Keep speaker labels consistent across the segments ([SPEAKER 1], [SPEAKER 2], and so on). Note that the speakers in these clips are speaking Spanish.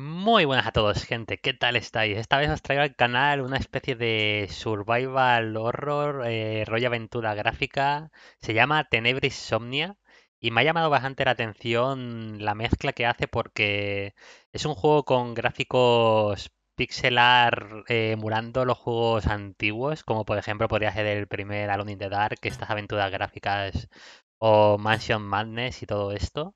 [SPEAKER 1] Muy buenas a todos, gente. ¿Qué tal estáis? Esta vez os traigo al canal una especie de survival horror, eh, rollo aventura gráfica. Se llama Tenebris Somnia. Y me ha llamado bastante la atención la mezcla que hace porque es un juego con gráficos pixelar Murando eh, emulando los juegos antiguos, como por ejemplo podría ser el primer Alone in the Dark, estas aventuras gráficas o Mansion Madness y todo esto.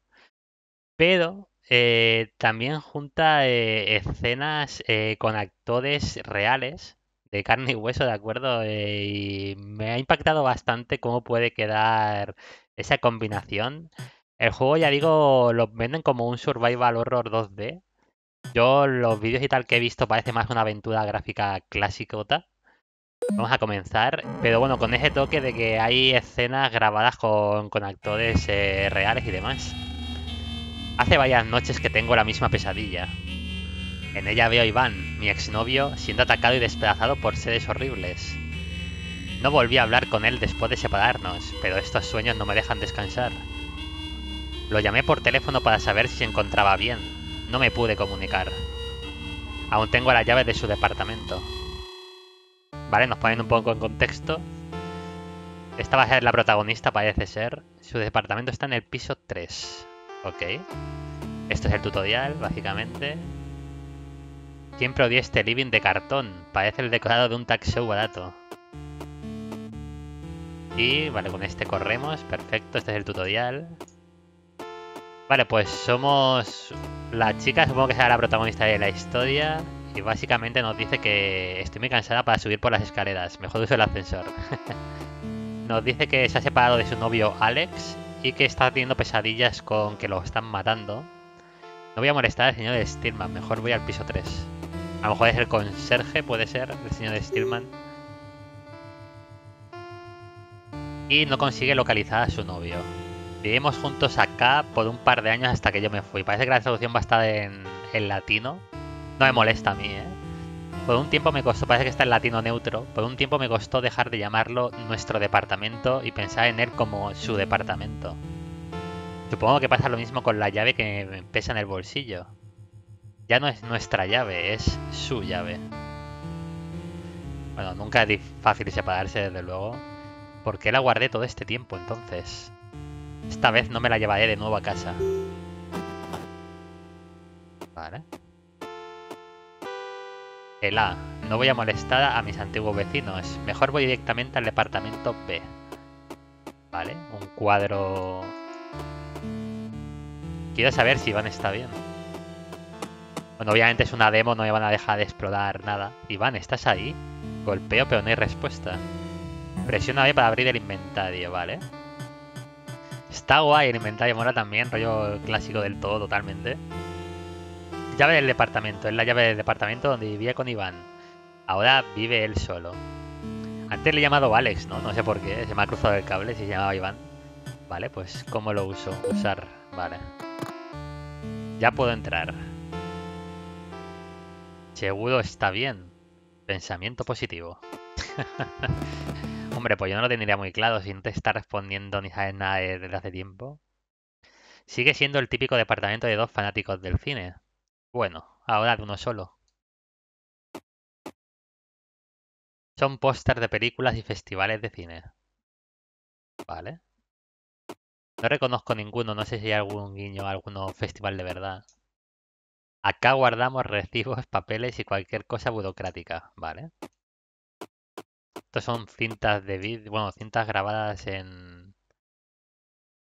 [SPEAKER 1] Pero eh, también junta eh, escenas eh, con actores reales de carne y hueso, ¿de acuerdo? y me ha impactado bastante cómo puede quedar esa combinación. El juego, ya digo, lo venden como un survival horror 2D. Yo los vídeos y tal que he visto parece más una aventura gráfica clásicota. Vamos a comenzar, pero bueno, con ese toque de que hay escenas grabadas con actores reales y demás. Hace varias noches que tengo la misma pesadilla. En ella veo a Iván, mi exnovio, siendo atacado y desplazado por seres horribles. No volví a hablar con él después de separarnos, pero estos sueños no me dejan descansar. Lo llamé por teléfono para saber si se encontraba bien. No me pude comunicar. Aún tengo la llave de su departamento. Vale, nos ponen un poco en contexto. Esta va a ser la protagonista, parece ser. Su departamento está en el piso 3. Ok. Esto es el tutorial, básicamente. ¿Quién odié este living de cartón. Parece el decorado de un tag show barato. Y vale, con este corremos. Perfecto, este es el tutorial. Vale, pues somos la chica, supongo que será la protagonista de la historia. Y básicamente nos dice que estoy muy cansada para subir por las escaleras. Mejor uso el ascensor. nos dice que se ha separado de su novio Alex y que está teniendo pesadillas con que lo están matando. No voy a molestar al señor de Stillman, mejor voy al piso 3. A lo mejor es el conserje, puede ser, el señor de Stillman. Y no consigue localizar a su novio. Vivimos juntos acá por un par de años hasta que yo me fui. Parece que la traducción va a estar en, en latino. No me molesta a mí, ¿eh? Por un tiempo me costó, parece que está en latino neutro, por un tiempo me costó dejar de llamarlo nuestro departamento y pensar en él como su departamento. Supongo que pasa lo mismo con la llave que me pesa en el bolsillo. Ya no es nuestra llave, es su llave. Bueno, nunca es fácil separarse, desde luego. ¿Por qué la guardé todo este tiempo entonces? Esta vez no me la llevaré de nuevo a casa. Vale. El A. no voy a molestar a mis antiguos vecinos. Mejor voy directamente al departamento B. Vale, un cuadro... Quiero saber si Iván está bien. Bueno, obviamente es una demo, no me van a dejar de explorar nada. Iván, ¿estás ahí? Golpeo, pero no hay respuesta. Presiona B para abrir el inventario, vale. Está guay el inventario, mola también, rollo clásico del todo, totalmente. Llave del departamento, es la llave del departamento donde vivía con Iván. Ahora vive él solo. Antes le he llamado Alex, ¿no? No sé por qué, se me ha cruzado el cable si se llamaba Iván. Vale, pues ¿cómo lo uso? Usar, vale. Ya puedo entrar. Seguro está bien. Pensamiento positivo. Hombre, pues yo no lo tendría muy claro si no te está respondiendo ni sabes nada desde hace tiempo. Sigue siendo el típico departamento de dos fanáticos del cine. Bueno, ahora uno solo. Son póster de películas y festivales de cine. Vale. No reconozco ninguno, no sé si hay algún guiño, algún festival de verdad. Acá guardamos recibos, papeles y cualquier cosa burocrática, ¿vale? Estos son cintas de vid... bueno, cintas grabadas en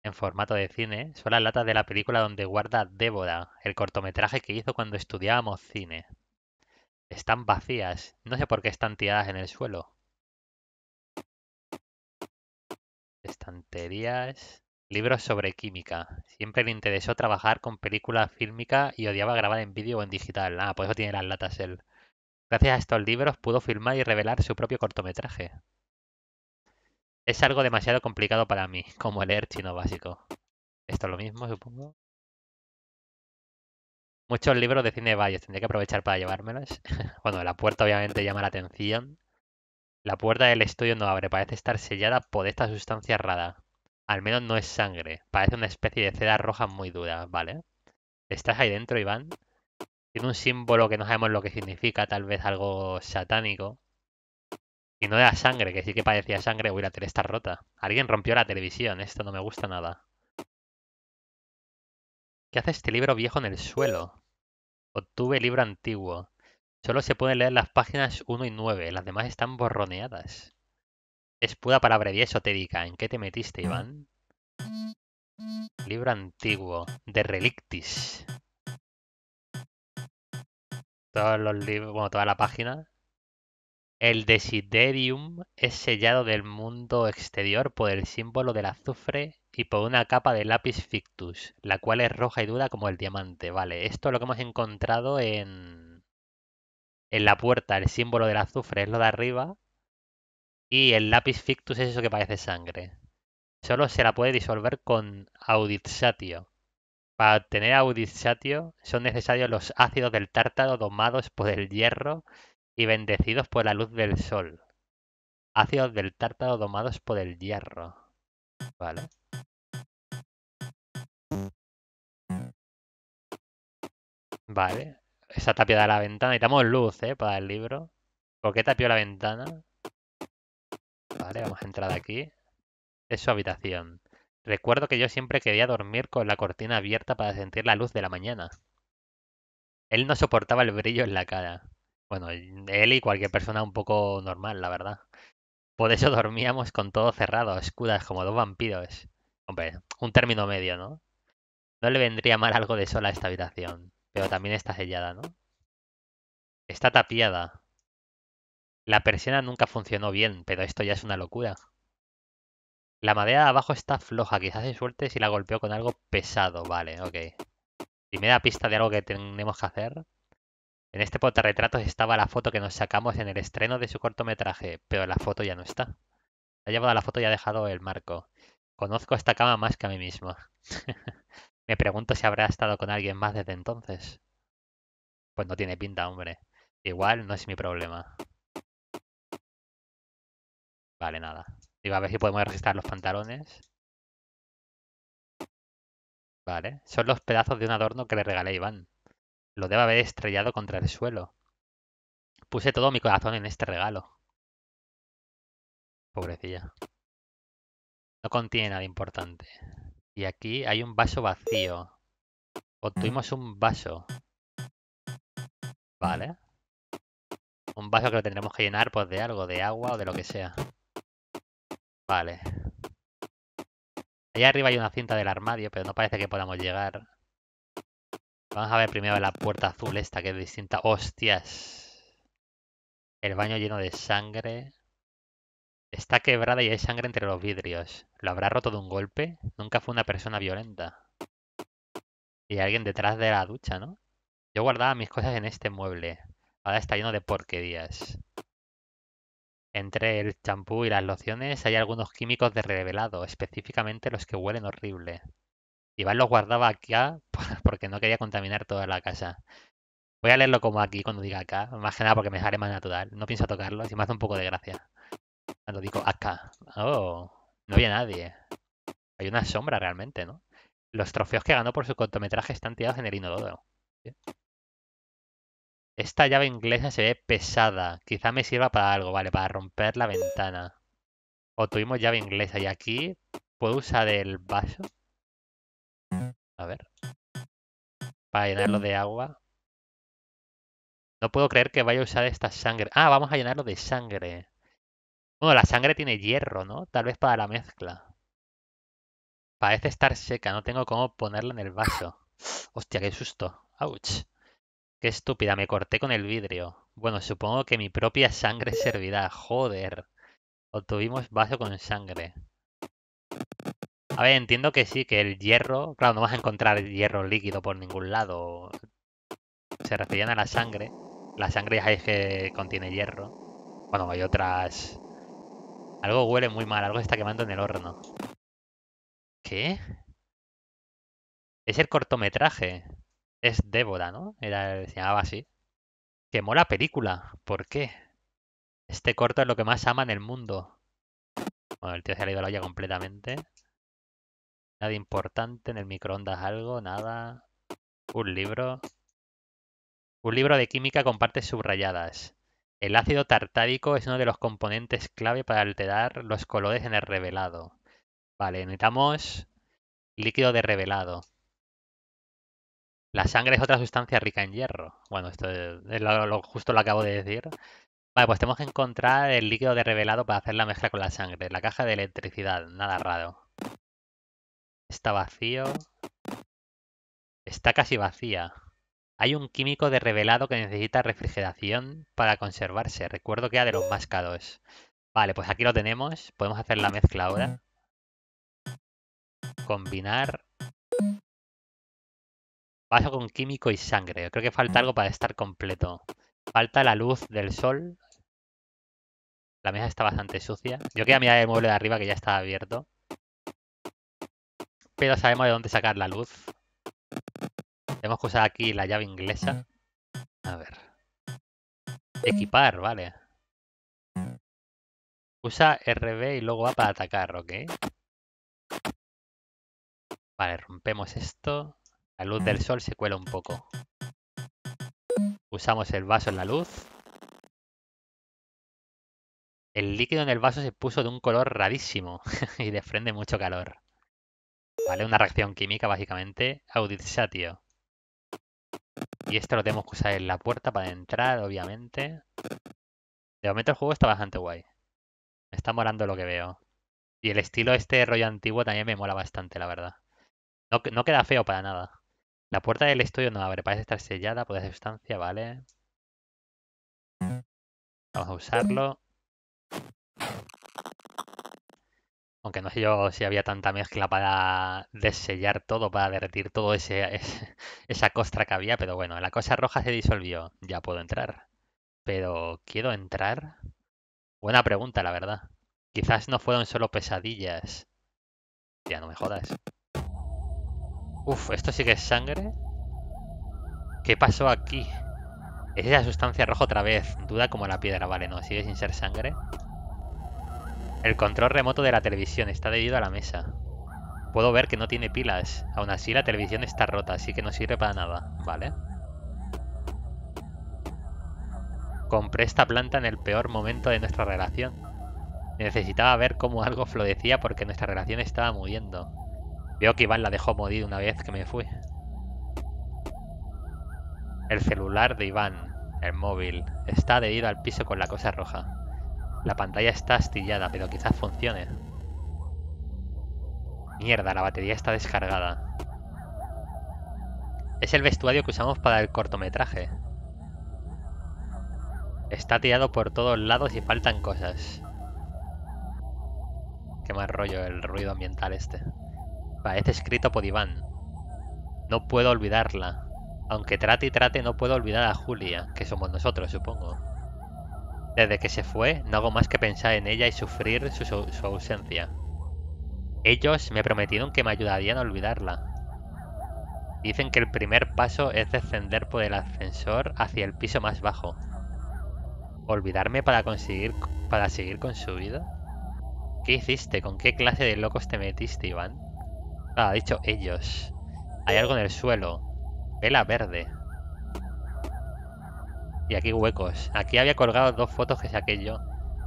[SPEAKER 1] en formato de cine son las latas de la película donde guarda Débora, el cortometraje que hizo cuando estudiábamos cine. Están vacías, no sé por qué están tiradas en el suelo. Estanterías. Libros sobre química. Siempre le interesó trabajar con película fílmicas y odiaba grabar en vídeo o en digital. Ah, por eso tiene las latas él. Gracias a estos libros pudo filmar y revelar su propio cortometraje. Es algo demasiado complicado para mí, como leer chino básico. Esto es lo mismo, supongo. Muchos libros de cine de tendría que aprovechar para llevármelos. bueno, la puerta obviamente llama la atención. La puerta del estudio no abre, parece estar sellada por esta sustancia rara. Al menos no es sangre, parece una especie de cera roja muy dura, ¿vale? ¿Estás ahí dentro, Iván? Tiene un símbolo que no sabemos lo que significa, tal vez algo satánico. Y no era sangre, que sí que parecía sangre. Uy, la tele está rota. Alguien rompió la televisión. Esto no me gusta nada. ¿Qué hace este libro viejo en el suelo? Obtuve libro antiguo. Solo se pueden leer las páginas 1 y 9. Las demás están borroneadas. Es pura palabrería esotérica. ¿En qué te metiste, Iván? Libro antiguo. De relictis. Todos los libros... Bueno, toda la página. El desiderium es sellado del mundo exterior por el símbolo del azufre y por una capa de lápiz fictus, la cual es roja y dura como el diamante. Vale, esto es lo que hemos encontrado en, en la puerta. El símbolo del azufre es lo de arriba y el lápiz fictus es eso que parece sangre. Solo se la puede disolver con auditsatio. Para obtener auditsatio son necesarios los ácidos del tártaro domados por el hierro y bendecidos por la luz del sol. Ácidos del tártaro domados por el hierro. Vale. Vale. Está de la ventana. Necesitamos luz, ¿eh? Para el libro. ¿Por qué tapió la ventana? Vale, vamos a entrar aquí. Es su habitación. Recuerdo que yo siempre quería dormir con la cortina abierta para sentir la luz de la mañana. Él no soportaba el brillo en la cara. Bueno, él y cualquier persona un poco normal, la verdad. Por eso dormíamos con todo cerrado, escudas, como dos vampiros. Hombre, un término medio, ¿no? No le vendría mal algo de sola a esta habitación, pero también está sellada, ¿no? Está tapiada. La persiana nunca funcionó bien, pero esto ya es una locura. La madera de abajo está floja, quizás se suerte si la golpeó con algo pesado. Vale, ok. Primera pista de algo que tenemos que hacer. En este portarretratos estaba la foto que nos sacamos en el estreno de su cortometraje, pero la foto ya no está. Ha llevado la foto y ha dejado el marco. Conozco esta cama más que a mí mismo. Me pregunto si habrá estado con alguien más desde entonces. Pues no tiene pinta, hombre. Igual no es mi problema. Vale, nada. va a ver si podemos registrar los pantalones. Vale. Son los pedazos de un adorno que le regalé a Iván. Lo debe haber estrellado contra el suelo. Puse todo mi corazón en este regalo. Pobrecilla. No contiene nada importante. Y aquí hay un vaso vacío. Obtuvimos un vaso. Vale. Un vaso que lo tendremos que llenar pues, de algo, de agua o de lo que sea. Vale. Allá arriba hay una cinta del armario, pero no parece que podamos llegar. Vamos a ver primero la puerta azul esta que es distinta. ¡Hostias! El baño lleno de sangre. Está quebrada y hay sangre entre los vidrios. ¿Lo habrá roto de un golpe? Nunca fue una persona violenta. Y alguien detrás de la ducha, ¿no? Yo guardaba mis cosas en este mueble. Ahora está lleno de porquerías. Entre el champú y las lociones hay algunos químicos de revelado, específicamente los que huelen horrible. Iván lo guardaba aquí ah, porque no quería contaminar toda la casa. Voy a leerlo como aquí cuando diga acá, más que nada porque me sale más natural. No pienso tocarlo, así me hace un poco de gracia. Cuando digo acá, oh, no había nadie. Hay una sombra realmente, ¿no? Los trofeos que ganó por su cortometraje están tirados en el inodoro. Esta llave inglesa se ve pesada. Quizá me sirva para algo, vale, para romper la ventana. O tuvimos llave inglesa y aquí puedo usar el vaso. A ver. Para llenarlo em. de agua. No puedo creer que vaya a usar esta sangre. Ah, vamos a llenarlo de sangre. Bueno, la sangre tiene hierro, ¿no? Tal vez para la mezcla. Parece estar seca, no tengo cómo ponerla en el vaso. Hostia, qué susto. ¡Auch! Qué estúpida, me corté con el vidrio. Bueno, supongo que mi propia sangre servirá. Joder. Obtuvimos vaso con sangre. A ver, entiendo que sí, que el hierro, claro, no vas a encontrar hierro líquido por ningún lado. Se referían a la sangre. La sangre ya que contiene hierro. Bueno, hay otras... Algo huele muy mal, algo está quemando en el horno. ¿Qué? Es el cortometraje. Es Débora, ¿no? Era, se llamaba así. Quemó la película. ¿Por qué? Este corto es lo que más ama en el mundo. Bueno, el tío se ha a la olla completamente. Nada importante, en el microondas algo, nada. Un libro. Un libro de química con partes subrayadas. El ácido tartárico es uno de los componentes clave para alterar los colores en el revelado. Vale, necesitamos líquido de revelado. La sangre es otra sustancia rica en hierro. Bueno, esto es lo, justo lo acabo de decir. Vale, pues tenemos que encontrar el líquido de revelado para hacer la mezcla con la sangre. La caja de electricidad, nada raro. Está vacío. Está casi vacía. Hay un químico de revelado que necesita refrigeración para conservarse. Recuerdo que era de los más Vale, pues aquí lo tenemos. Podemos hacer la mezcla ahora. Combinar. Vaso con químico y sangre. Creo que falta algo para estar completo. Falta la luz del sol. La mesa está bastante sucia. Yo quería mirar el mueble de arriba que ya estaba abierto pero sabemos de dónde sacar la luz. Tenemos que usar aquí la llave inglesa. A ver. Equipar, vale. Usa RB y luego va para atacar, ¿ok? Vale, rompemos esto. La luz del sol se cuela un poco. Usamos el vaso en la luz. El líquido en el vaso se puso de un color rarísimo y desprende mucho calor. ¿vale? Una reacción química, básicamente. Satio. Y esto lo tenemos que usar en la puerta para entrar, obviamente. De momento el juego está bastante guay. Me está morando lo que veo. Y el estilo este rollo antiguo también me mola bastante, la verdad. No, no queda feo para nada. La puerta del estudio no abre, parece estar sellada por la sustancia, ¿vale? Vamos a usarlo aunque no sé yo si había tanta mezcla para desellar todo, para derretir todo esa costra que había, pero bueno, la cosa roja se disolvió, ya puedo entrar. Pero ¿quiero entrar? Buena pregunta, la verdad. Quizás no fueron solo pesadillas. Ya no me jodas. Uf, ¿esto sí que es sangre? ¿Qué pasó aquí? Es esa sustancia roja otra vez, duda como la piedra, vale, no, sigue sin ser sangre. El control remoto de la televisión está debido a la mesa. Puedo ver que no tiene pilas. Aún así, la televisión está rota, así que no sirve para nada, ¿vale? Compré esta planta en el peor momento de nuestra relación. Necesitaba ver cómo algo florecía porque nuestra relación estaba muriendo. Veo que Iván la dejó morir una vez que me fui. El celular de Iván, el móvil, está adherido al piso con la cosa roja. La pantalla está astillada, pero quizás funcione. Mierda, la batería está descargada. Es el vestuario que usamos para el cortometraje. Está tirado por todos lados y faltan cosas. Qué mal rollo el ruido ambiental este. Parece escrito por Iván. No puedo olvidarla. Aunque trate y trate, no puedo olvidar a Julia, que somos nosotros, supongo. Desde que se fue, no hago más que pensar en ella y sufrir su, ausencia. Ellos me prometieron que me ayudarían a olvidarla. Dicen que el primer paso es descender por el ascensor hacia el piso más bajo. ¿Olvidarme para conseguir para seguir con su vida? ¿Qué hiciste? ¿Con qué clase de locos te metiste, Iván? Ah, ha dicho ellos. Hay algo en el suelo. Vela verde. Y aquí huecos. Aquí había colgado dos fotos que saqué yo.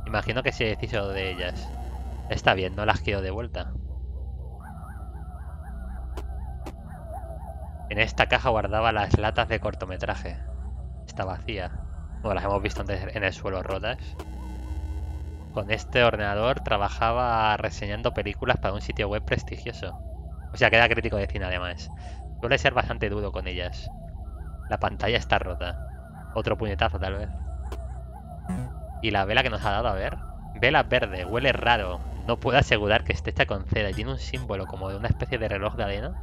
[SPEAKER 1] Imagino que se deshizo de ellas. Está bien, no las quedo de vuelta. En esta caja guardaba las latas de cortometraje. Está vacía. Bueno, las hemos visto antes en el suelo rotas. Con este ordenador trabajaba reseñando películas para un sitio web prestigioso. O sea, que era crítico de cine además. Suele ser bastante duro con ellas. La pantalla está rota. Otro puñetazo, tal vez. Y la vela que nos ha dado, a ver. Vela verde, huele raro. No puedo asegurar que esté hecha con seda. tiene un símbolo como de una especie de reloj de arena.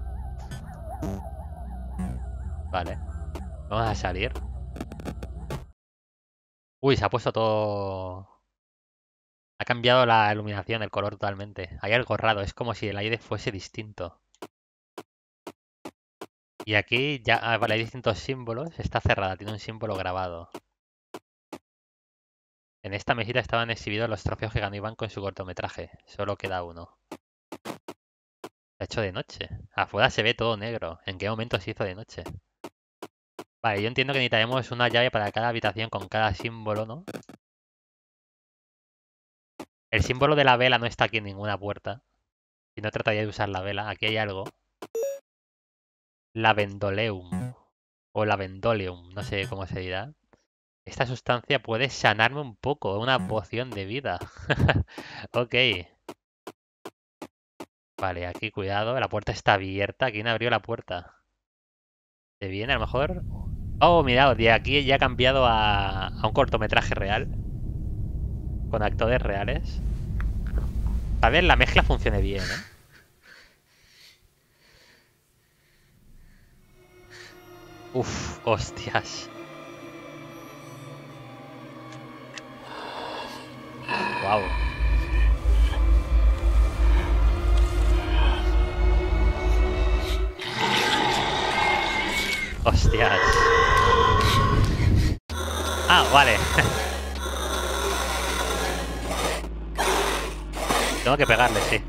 [SPEAKER 1] Vale. Vamos a salir. Uy, se ha puesto todo... Ha cambiado la iluminación, el color totalmente. Hay algo raro, es como si el aire fuese distinto. Y aquí ya ah, vale, hay distintos símbolos. Está cerrada, tiene un símbolo grabado. En esta mesita estaban exhibidos los trofeos que ganó Iván con su cortometraje. Solo queda uno. Se ha hecho de noche. Afuera ah, se ve todo negro. ¿En qué momento se hizo de noche? Vale, yo entiendo que necesitaremos una llave para cada habitación con cada símbolo, ¿no? El símbolo de la vela no está aquí en ninguna puerta. Si no trataría de usar la vela, aquí hay algo. Lavendoleum o Lavendoleum, no sé cómo se dirá. Esta sustancia puede sanarme un poco, una poción de vida. ok. Vale, aquí cuidado, la puerta está abierta. ¿Quién abrió la puerta? ¿Se viene a lo mejor? Oh, mirad, de aquí ya ha cambiado a, un cortometraje real. Con actores reales. A ver, la mezcla funcione bien, ¿eh? Uf, hostias. Wow. Hostias. Ah, vale. Tengo que pegarle, sí.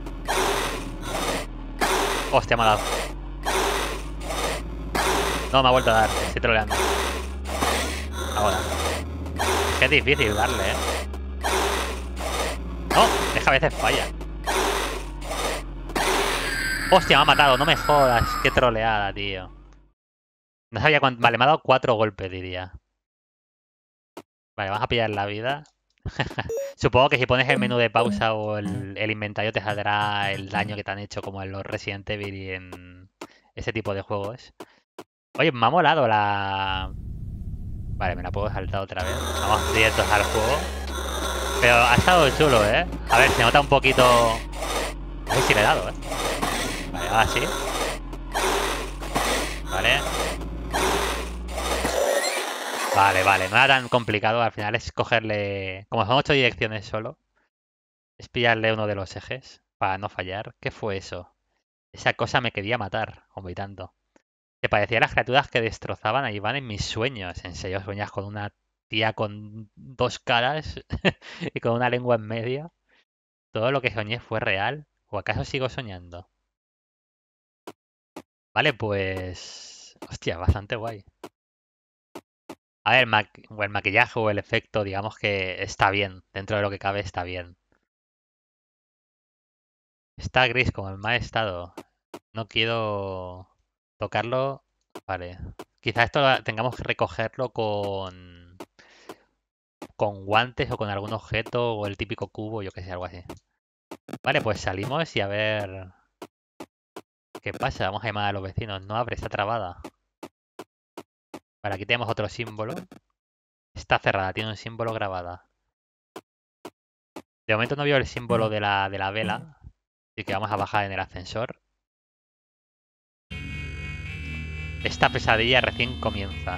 [SPEAKER 1] Hostia, me ha dado. No, me ha vuelto a dar. Estoy troleando. Ahora. Qué difícil darle, ¿eh? No, es que a veces falla. Hostia, me ha matado. No me jodas. Qué troleada, tío. No sabía cuánto... Vale, me ha dado cuatro golpes, diría. Vale, vas a pillar la vida. Supongo que si pones el menú de pausa o el, el, inventario te saldrá el daño que te han hecho como en los Resident Evil y en ese tipo de juegos. Oye, me ha molado la... Vale, me la puedo saltar otra vez. Vamos directos al juego. Pero ha estado chulo, ¿eh? A ver, se nota un poquito... A ver si le he dado, ¿eh? Vale, ahora sí. Vale. Vale, vale. No era tan complicado. Al final es cogerle... Como son ocho direcciones solo. Es pillarle uno de los ejes. Para no fallar. ¿Qué fue eso? Esa cosa me quería matar. Hombre, y tanto. ¿Te parecía las criaturas que destrozaban a Iván en mis sueños. En serio, sueñas con una tía con dos caras y con una lengua en media. ¿Todo lo que soñé fue real? ¿O acaso sigo soñando? Vale, pues... Hostia, bastante guay. A ver, el maquillaje o el efecto, digamos que está bien. Dentro de lo que cabe está bien. Está gris como el mal estado. No quiero Tocarlo. Vale. Quizás esto tengamos que recogerlo con. con guantes o con algún objeto o el típico cubo, yo que sé, algo así. Vale, pues salimos y a ver. ¿Qué pasa? Vamos a llamar a los vecinos. No abre, está trabada. Vale, aquí tenemos otro símbolo. Está cerrada, tiene un símbolo grabada. De momento no veo el símbolo de la, de la vela. Así que vamos a bajar en el ascensor. Esta pesadilla recién comienza.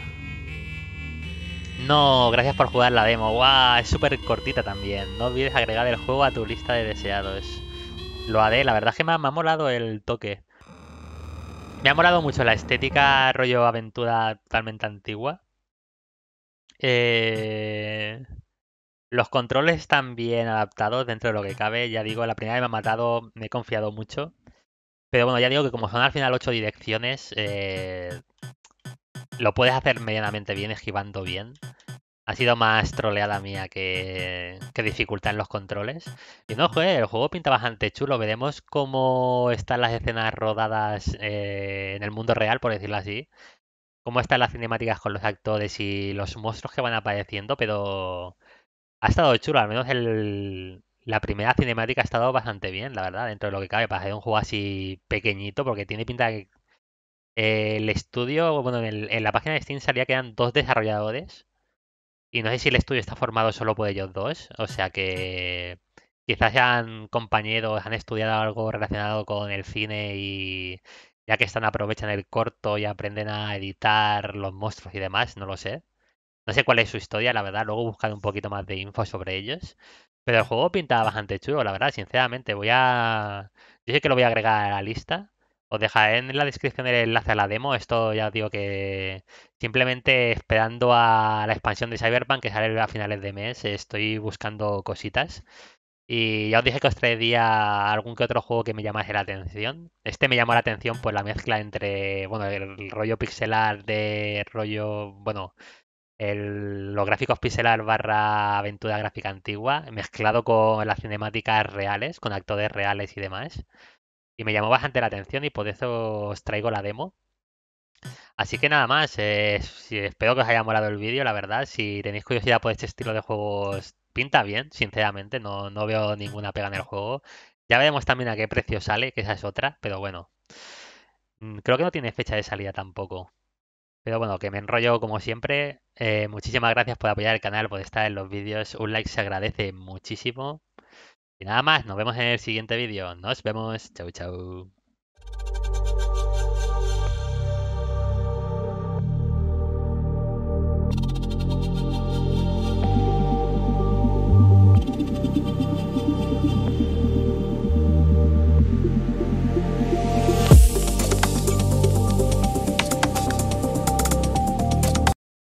[SPEAKER 1] No, gracias por jugar la demo. ¡Guau! es súper cortita también. No olvides agregar el juego a tu lista de deseados. Lo de, La verdad es que me ha, molado el toque. Me ha molado mucho la estética rollo aventura totalmente antigua. Eh, los controles están bien adaptados dentro de lo que cabe. Ya digo, la primera vez me ha matado, me he confiado mucho. Pero bueno, ya digo que como son al final ocho direcciones, eh, lo puedes hacer medianamente bien, esquivando bien. Ha sido más troleada mía que, que dificultad en los controles. Y no, joder, el juego pinta bastante chulo. Veremos cómo están las escenas rodadas eh, en el mundo real, por decirlo así. Cómo están las cinemáticas con los actores y los monstruos que van apareciendo, pero ha estado chulo. Al menos el, la primera cinemática ha estado bastante bien, la verdad, dentro de lo que cabe, para hacer un juego así pequeñito, porque tiene pinta que el estudio, bueno, en, la página de Steam salía que eran dos desarrolladores, y no sé si el estudio está formado solo por ellos dos, o sea que quizás sean compañeros, han estudiado algo relacionado con el cine y ya que están aprovechan el corto y aprenden a editar los monstruos y demás, no lo sé. No sé cuál es su historia, la verdad, luego buscaré un poquito más de info sobre ellos. Pero el juego pinta bastante chulo, la verdad, sinceramente. Voy a. Yo sé que lo voy a agregar a la lista. Os dejaré en la descripción el enlace a la demo. Esto ya digo que simplemente esperando a la expansión de Cyberpunk que sale a finales de mes. Estoy buscando cositas. Y ya os dije que os traería algún que otro juego que me llamase la atención. Este me llamó la atención por la mezcla entre, bueno, el rollo pixelar de rollo, bueno, los gráficos pixelar barra aventura gráfica antigua, mezclado con las cinemáticas reales, con actores reales y demás. Y me llamó bastante la atención y por eso os traigo la demo. Así que nada más, eh, espero que os haya molado el vídeo, la verdad. Si tenéis curiosidad por este estilo de juegos, pinta bien, sinceramente, no, no veo ninguna pega en el juego. Ya veremos también a qué precio sale, que esa es otra, pero bueno. Mm, creo que no tiene fecha de salida tampoco. Pero bueno, que me enrollo como siempre. Eh, muchísimas gracias por apoyar el canal, por estar en los vídeos. Un like se agradece muchísimo. Y nada más, nos vemos en el siguiente vídeo. Nos vemos. Chau, chau.